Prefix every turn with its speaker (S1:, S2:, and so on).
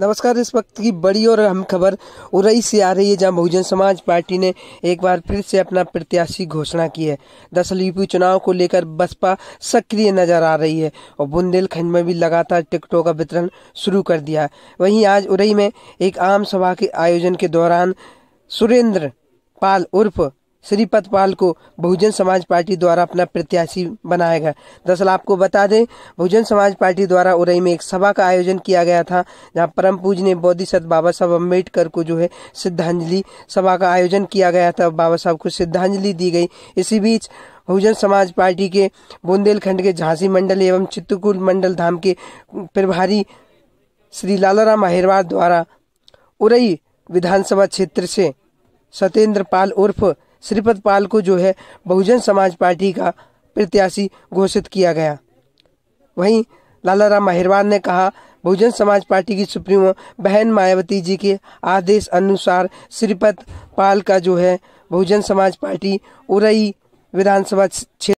S1: नमस्कार इस वक्त की बड़ी और अहम खबर उरई से आ रही है जहां बहुजन समाज पार्टी ने एक बार फिर से अपना प्रत्याशी घोषणा की है दरअसल यूपी चुनाव को लेकर बसपा सक्रिय नजर आ रही है और बुंदेलखंड में भी लगातार टिकटों का वितरण शुरू कर दिया है वहीं आज उरई में एक आम सभा के आयोजन के दौरान सुरेंद्र पाल उर्फ श्री पतपाल को बहुजन समाज पार्टी द्वारा अपना प्रत्याशी बनाया गया दरअसल आपको बता दें बहुजन समाज पार्टी द्वारा उरई में एक सभा का आयोजन किया गया था जहां परम पूज ने बौद्धिसत बाबा साहब अम्बेडकर को जो है श्रद्धांजलि सभा का आयोजन किया गया था बाबा साहब को श्रद्धांजलि दी गई इसी बीच बहुजन समाज पार्टी के बुंदेलखंड के झांसी मंडल एवं चित्रकूट मंडल धाम के प्रभारी श्री लालाराम अहिरवार द्वारा उरई विधानसभा क्षेत्र से सत्येंद्र पाल उर्फ श्रीपद पाल को जो है बहुजन समाज पार्टी का प्रत्याशी घोषित किया गया वहीं लालाराम अहिरवाल ने कहा बहुजन समाज पार्टी की सुप्रीमो बहन मायावती जी के आदेश अनुसार श्रीपद पाल का जो है बहुजन समाज पार्टी उरई विधानसभा क्षेत्र